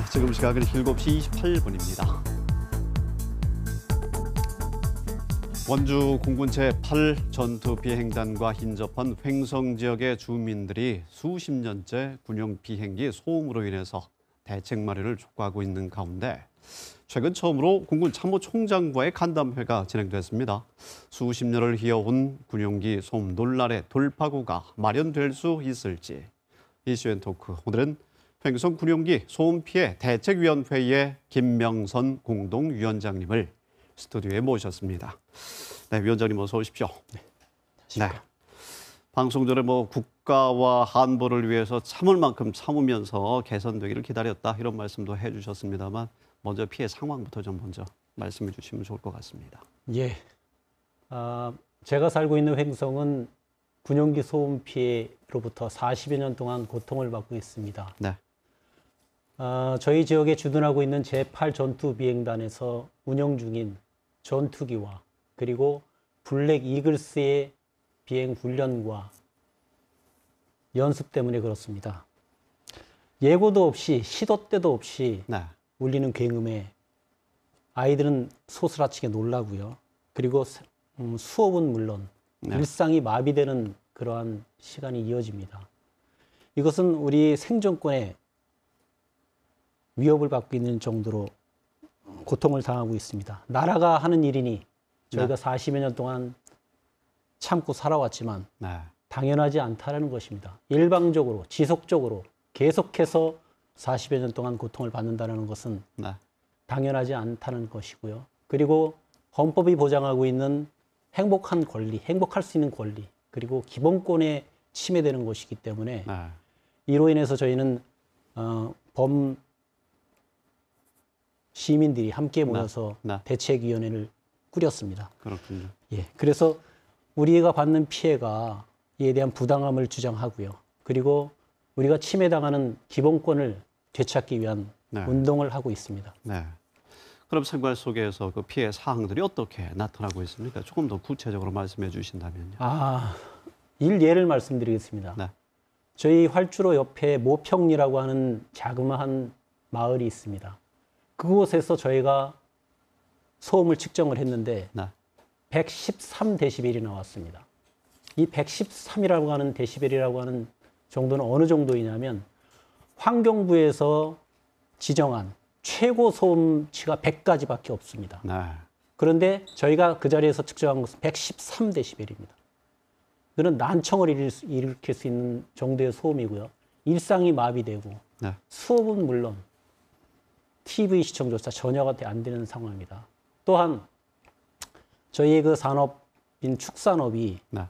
있습니다. 지금 시각은 7시 28분입니다. 원주 공군 제8 전투 비행단과 인접한 횡성 지역의 주민들이 수십 년째 군용 비행기 소음으로 인해서 대책 마련을 촉구하고 있는 가운데 최근 처음으로 공군 참모총장과의 간담회가 진행됐습니다. 수십 년을 이어온 군용기 소음 논란의 돌파구가 마련될 수 있을지 이슈앤토크 오늘은 횡성 군용기 소음 피해 대책위원회의 김명선 공동위원장님을 스튜디오에 모셨습니다. 네, 위원장님 어서 오십시오. 네. 네. 방송 전에 뭐 국가와 한보를 위해서 참을 만큼 참으면서 개선되기를 기다렸다 이런 말씀도 해주셨습니다만 먼저 피해 상황부터 좀 먼저 말씀해 주시면 좋을 것 같습니다. 예. 아, 제가 살고 있는 횡성은 군용기 소음 피해로부터 40여 년 동안 고통을 받고 있습니다. 네. 아, 저희 지역에 주둔하고 있는 제8 전투비행단에서 운영 중인 전투기와 그리고 블랙 이글스의 비행 훈련과 연습 때문에 그렇습니다. 예고도 없이 시도 때도 없이 네. 울리는 굉음에 아이들은 소스라치게 놀라고요. 그리고 음, 수업은 물론 네. 일상이 마비되는 그러한 시간이 이어집니다. 이것은 우리 생존권에 위협을 받고 있는 정도로 고통을 당하고 있습니다. 나라가 하는 일이니 네. 저희가 네. 40여 년 동안 참고 살아왔지만 네. 당연하지 않다라는 것입니다. 일방적으로 지속적으로 계속해서 40여 년 동안 고통을 받는다는 것은 네. 당연하지 않다는 것이고요. 그리고 헌법이 보장하고 있는 행복한 권리, 행복할 수 있는 권리, 그리고 기본권에 침해되는 것이기 때문에 네. 이로 인해서 저희는 어, 범 시민들이 함께 모여서 나, 나. 대책위원회를 꾸렸습니다. 그렇군요. 예, 그래서 우리가 받는 피해가 이에 대한 부당함을 주장하고요. 그리고 우리가 침해당하는 기본권을 되찾기 위한 네. 운동을 하고 있습니다. 네. 그럼 생활 속에서 그 피해 사항들이 어떻게 나타나고 있습니까? 조금 더 구체적으로 말씀해 주신다면요. 아, 일 예를 말씀드리겠습니다. 네. 저희 활주로 옆에 모평리라고 하는 자그마한 마을이 있습니다. 그곳에서 저희가 소음을 측정을 했는데 113데시벨이 나왔습니다. 이 113이라고 하는 데시벨이라고 하는 정도는 어느 정도이냐면 환경부에서 지정한 최고 소음치가 100까지밖에 없습니다. 네. 그런데 저희가 그 자리에서 측정한 것은 113데시벨입니다. 그는 난청을 일으킬 수 있는 정도의 소음이고요. 일상이 마비되고 네. 수업은 물론 TV 시청조차 전혀 안 되는 상황입니다 또한 저희 그 산업인 축산업이 네.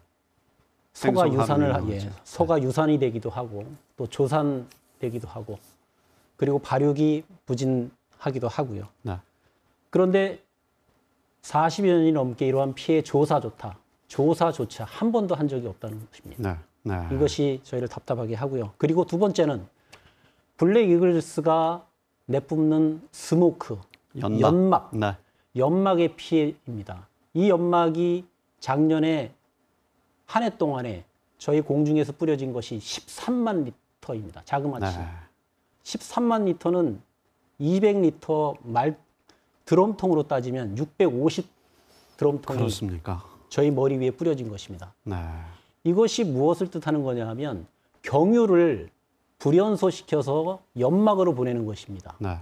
소가 유산을 예, 네. 소가 유산이 되기도 하고 또 조산 되기도 하고 그리고 발육이 부진하기도 하고요. 네. 그런데 40여 년이 넘게 이러한 피해 조사조차 조사조차 한 번도 한 적이 없다는 것입니다. 네. 네. 이것이 저희를 답답하게 하고요. 그리고 두 번째는 블랙 이글스가 내뿜는 스모크, 연막, 연막 네. 연막의 피해입니다. 이 연막이 작년에 한 해 동안에 저희 공중에서 뿌려진 것이 13만 리터입니다. 자그마치. 네. 13만 리터는 200리터 말 드럼통으로 따지면 650 드럼통이 그렇습니까? 저희 머리 위에 뿌려진 것입니다. 네. 이것이 무엇을 뜻하는 거냐 하면 경유를 불연소시켜서 연막으로 보내는 것입니다. 네.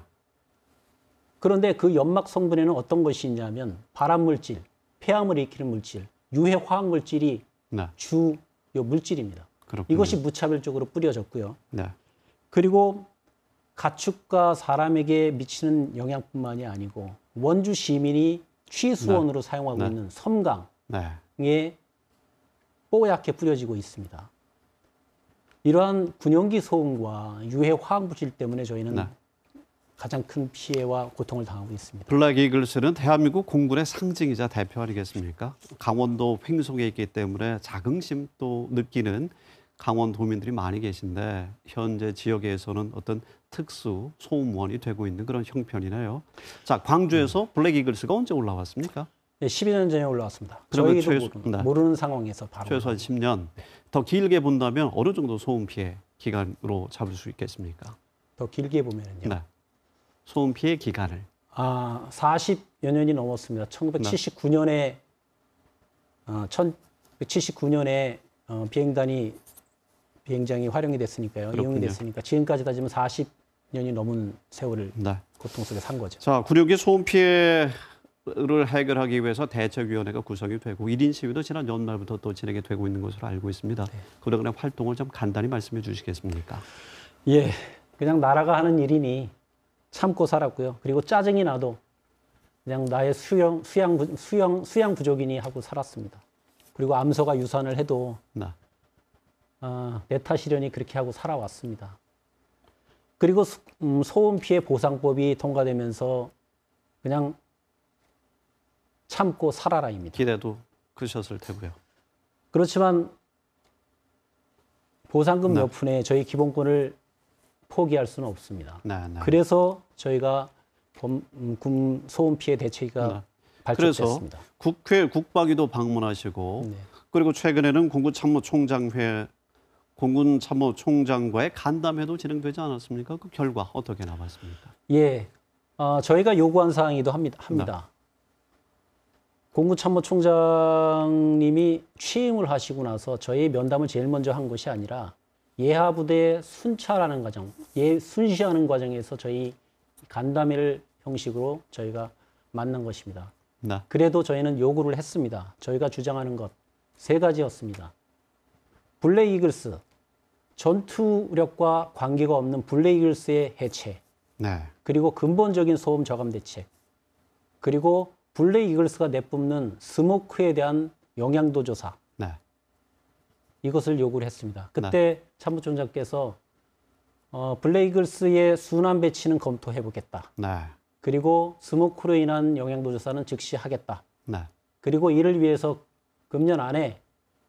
그런데 그 연막 성분에는 어떤 것이 있냐면 발암물질, 폐암을 일으키는 물질, 유해 화학 물질이 네. 주요 물질입니다. 그렇군요. 이것이 무차별적으로 뿌려졌고요. 네. 그리고 가축과 사람에게 미치는 영향뿐만이 아니고 원주 시민이 취수원으로 네. 사용하고 네. 있는 섬강에 네. 뽀얗게 뿌려지고 있습니다. 이러한 군용기 소음과 유해 화학 물질 때문에 저희는 네. 가장 큰 피해와 고통을 당하고 있습니다. 블랙 이글스는 대한민국 공군의 상징이자 대표 아니겠습니까? 강원도 횡성에 있기 때문에 자긍심 또 느끼는 강원도민들이 많이 계신데 현재 지역에서는 어떤 특수 소음원이 되고 있는 그런 형편이네요. 자, 광주에서 블랙 이글스가 언제 올라왔습니까? 예, 12년 전에 올라왔습니다. 저희도 최소, 모르는, 네. 모르는, 상황에서 바로 최소 한 10년 더 길게 본다면 어느 정도 소음 피해 기간으로 잡을 수 있겠습니까? 더 길게 보면요. 네. 소음 피해 기간을 아 40여 년이 넘었습니다. 1979년에 네. 어, 1979년에 어, 비행단이 비행장이 활용이 됐으니까요. 그렇군요. 이용이 됐으니까 지금까지 따지면 40년이 넘은 세월을 네. 고통 속에 산 거죠. 자, 구력의 소음 피해 를 해결하기 위해서 대책위원회가 구성이 되고 1인 시위도 지난 연말부터 또 진행이 되고 있는 것으로 알고 있습니다. 네. 그러나 활동을 좀 간단히 말씀해 주시겠습니까? 예, 그냥 나라가 하는 일이니 참고 살았고요. 그리고 짜증이 나도 그냥 나의 수영 수양 수양 수양, 부족이니 하고 살았습니다. 그리고 암소가 유산을 해도 나. 네. 아, 내 탓이려니 그렇게 하고 살아왔습니다. 그리고 음, 소음 피해 보상법이 통과되면서 그냥 참고 살아라입니다. 기대도 크셨을 테고요. 그렇지만 보상금 네. 몇 푼에 저희 기본권을 포기할 수는 없습니다. 네, 네. 그래서 저희가 범금 음, 소음 피해 대책위가 네. 발족됐습니다. 그래서 국회 국방위도 방문하시고 네. 그리고 최근에는 공군참모총장회 공군참모총장과의 간담회도 진행되지 않았습니까? 그 결과 어떻게 나왔습니까? 예, 어, 저희가 요구한 사항이기도 합니다. 네. 합니다. 공군참모총장님이 취임을 하시고 나서 저희 면담을 제일 먼저 한 것이 아니라 예하부대 순찰하는 과정, 예, 순시하는 과정에서 저희 간담회를 형식으로 저희가 만난 것입니다. 네. 그래도 저희는 요구를 했습니다. 저희가 주장하는 것 세 가지였습니다. 블레 이글스, 전투력과 관계가 없는 블레 이글스의 해체, 네. 그리고 근본적인 소음 저감 대책, 그리고 블레 이글스가 내뿜는 스모크에 대한 영향도 조사 네. 이것을 요구를 했습니다. 네. 그때 네. 참모총장께서 어, 블레 이글스의 순환 배치는 검토해 보겠다. 네. 그리고 스모크로 인한 영향도 조사는 즉시 하겠다. 네. 그리고 이를 위해서 금년 안에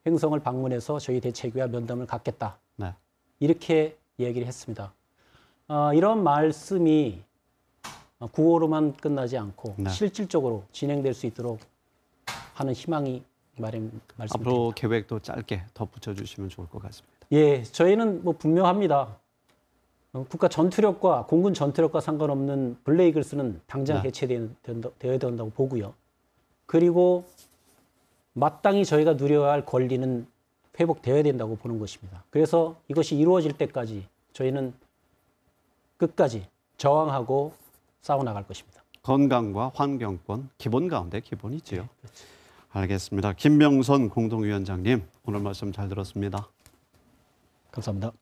행성을 방문해서 저희 대책위와 면담을 갖겠다. 네. 이렇게 얘기를 했습니다. 어, 이런 말씀이 어, 구호로만 끝나지 않고 네. 실질적으로 진행될 수 있도록 하는 희망이 마련 말씀드립니다. 앞으로 계획도 짧게 덧붙여 주시면 좋을 것 같습니다. 예, 저희는 뭐 분명합니다. 어, 국가 전투력과 공군 전투력과 상관없는 블레이글스는 당장 네. 해체되어야 된다고 보고요. 그리고 마땅히 저희가 누려야 할 권리는 회복되어야 된다고 보는 것입니다. 그래서 이것이 이루어질 때까지 저희는 끝까지 저항하고 싸워나갈 것입니다. 건강과 환경권 기본 가운데 기본이지요. 네, 그렇죠. 알겠습니다. 김명선 공동위원장님 오늘 말씀 잘 들었습니다. 감사합니다.